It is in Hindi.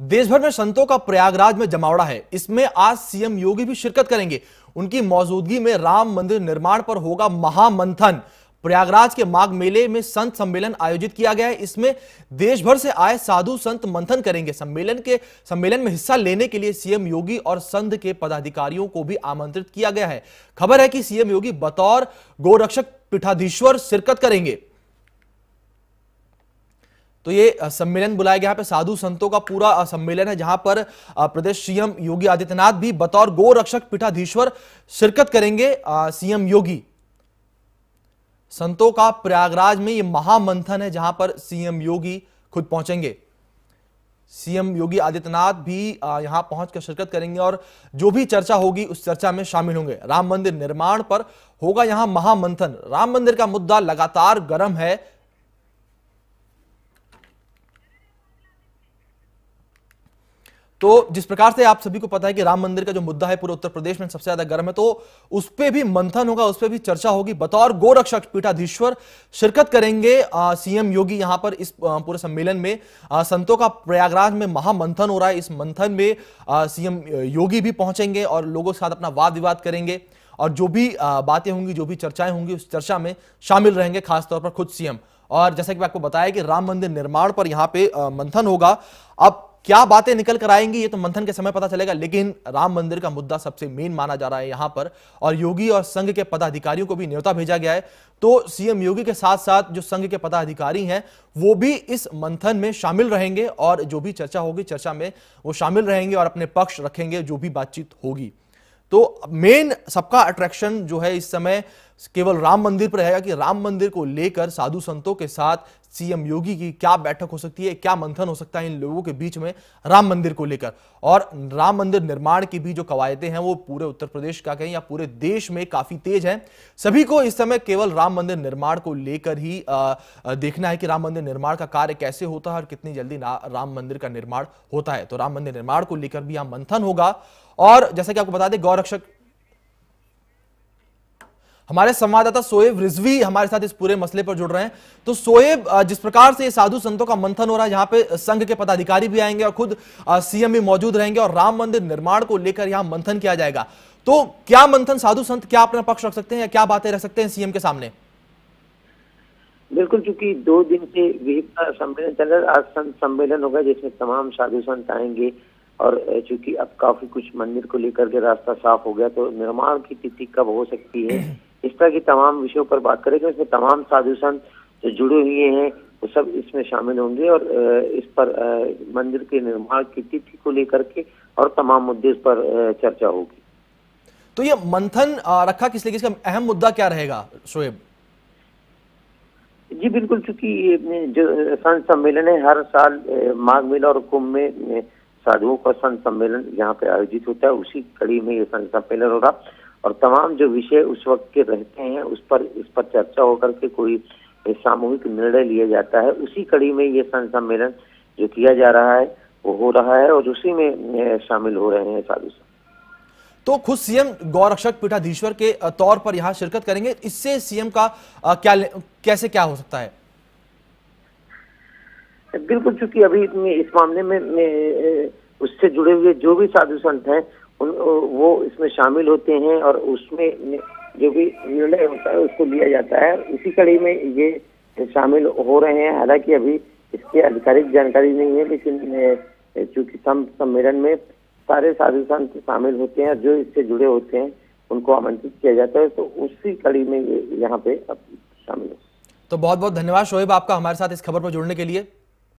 देशभर में संतों का प्रयागराज में जमावड़ा है इसमें आज सीएम योगी भी शिरकत करेंगे उनकी मौजूदगी में राम मंदिर निर्माण पर होगा महामंथन प्रयागराज के माघ मेले में संत सम्मेलन आयोजित किया गया है इसमें देश भर से आए साधु संत मंथन करेंगे सम्मेलन के सम्मेलन में हिस्सा लेने के लिए सीएम योगी और संध के पदाधिकारियों को भी आमंत्रित किया गया है खबर है कि सीएम योगी बतौर गोरक्षक पीठाधीश्वर शिरकत करेंगे तो ये सम्मेलन बुलाया गया यहाँ पे साधु संतों का पूरा सम्मेलन है जहां पर प्रदेश सीएम योगी आदित्यनाथ भी बतौर गोरक्षक पीठाधीश्वर शिरकत करेंगे सीएम योगी संतों का प्रयागराज में ये महामंथन है जहां पर सीएम योगी खुद पहुंचेंगे सीएम योगी आदित्यनाथ भी यहां पहुंचकर शिरकत करेंगे और जो भी चर्चा होगी उस चर्चा में शामिल होंगे राम मंदिर निर्माण पर होगा यहां महामंथन राम मंदिर का मुद्दा लगातार गर्म है तो जिस प्रकार से आप सभी को पता है कि राम मंदिर का जो मुद्दा है पूरे उत्तर प्रदेश में सबसे ज्यादा गर्म है तो उस पर भी मंथन होगा उस पर भी चर्चा होगी बतौर गोरक्षक पीठाधीश्वर शिरकत करेंगे सीएम योगी यहां पर इस पूरे सम्मेलन में आ, संतों का प्रयागराज में महामंथन हो रहा है इस मंथन में सीएम योगी भी पहुंचेंगे और लोगों के साथ अपना वाद विवाद करेंगे और जो भी बातें होंगी जो भी चर्चाएं होंगी उस चर्चा में शामिल रहेंगे खासतौर पर खुद सीएम और जैसा कि मैं आपको बताया कि राम मंदिर निर्माण पर यहाँ पे मंथन होगा अब क्या बातें निकल कर आएंगी ये तो मंथन के समय पता चलेगा लेकिन राम मंदिर का मुद्दा सबसे मेन माना जा रहा है यहां पर और योगी और संघ के पदाधिकारियों को भी न्योता भेजा गया है तो सीएम योगी के साथ साथ जो संघ के पदाधिकारी हैं वो भी इस मंथन में शामिल रहेंगे और जो भी चर्चा होगी चर्चा में वो शामिल रहेंगे और अपने पक्ष रखेंगे जो भी बातचीत होगी तो मेन सबका अट्रैक्शन जो है इस समय केवल राम मंदिर पर रहेगा कि राम मंदिर को लेकर साधु संतों के साथ सीएम योगी की क्या बैठक हो सकती है क्या मंथन हो सकता है इन लोगों के बीच में राम मंदिर को लेकर और राम मंदिर निर्माण की भी जो कवायदे हैं वो पूरे उत्तर प्रदेश का कहें या पूरे देश में काफी तेज हैं सभी को इस समय केवल राम मंदिर निर्माण को लेकर ही आ, देखना है कि राम मंदिर निर्माण का कार्य कैसे होता है और कितनी जल्दी राम मंदिर का निर्माण होता है तो राम मंदिर निर्माण को लेकर भी यहां मंथन होगा और जैसा कि आपको बता दें गौरक्षक हमारे संवाददाता सोएब रिजवी हमारे साथ इस पूरे मसले पर जुड़ रहे हैं तो सोएब जिस प्रकार से ये साधु संतों का मंथन हो रहा है यहाँ पे संघ के पदाधिकारी भी आएंगे और खुद सीएम भी मौजूद रहेंगे और राम मंदिर निर्माण को लेकर यहाँ मंथन किया जाएगा तो क्या मंथन साधु संत क्या अपना पक्ष रख सकते हैं या क्या बातें रख सकते हैं सीएम के सामने बिल्कुल चूंकि दो दिन से विहिप सम्मेलन चल रहा है आज संत सम्मेलन होगा जिसमें तमाम साधु संत आएंगे और चूंकि अब काफी कुछ मंदिर को लेकर के रास्ता साफ हो गया तो निर्माण की तिथि कब हो सकती है इस तरह की तमाम विषयों पर बात करेंगे इसमें तमाम साधु संत जो जुड़े हुए हैं वो सब इसमें शामिल होंगे और इस पर मंदिर के निर्माण की तिथि को लेकर के और तमाम मुद्दे इस पर चर्चा होगी तो ये मंथन रखा किस लिए अहम मुद्दा क्या रहेगा शोएब जी बिल्कुल चूंकि जो संत सम्मेलन है हर साल माघ मेला और कुंभ में साधुओं का संत सम्मेलन यहाँ पे आयोजित होता है उसी कड़ी में ये संत सम्मेलन हो रहा और तमाम जो विषय उस वक्त के रहते हैं उस पर इस पर चर्चा होकर के कोई सामूहिक निर्णय लिया जाता है उसी कड़ी में ये सन सम्मेलन जो किया जा रहा है वो हो रहा है और उसी में शामिल हो रहे हैं साधु तो खुद सीएम गौरक्षक पीठाधीश्वर के तौर पर यहाँ शिरकत करेंगे इससे सीएम का क्या कैसे क्या हो सकता है बिल्कुल चूंकि अभी इस मामले में, में उससे जुड़े हुए जो भी साधु संत हैं वो इसमें शामिल होते हैं और उसमें जो भी निर्णय होता है उसको लिया जाता है उसी कड़ी में ये शामिल हो रहे हैं हालांकि अभी इसकी आधिकारिक जानकारी नहीं है लेकिन चूंकि सम्मेलन में सारे साधु संत शामिल होते हैं जो इससे जुड़े होते हैं उनको आमंत्रित किया जाता है तो उसी कड़ी में ये यहाँ पे अब शामिल हो तो बहुत बहुत धन्यवाद शोएब आपका हमारे साथ इस खबर पर जुड़ने के लिए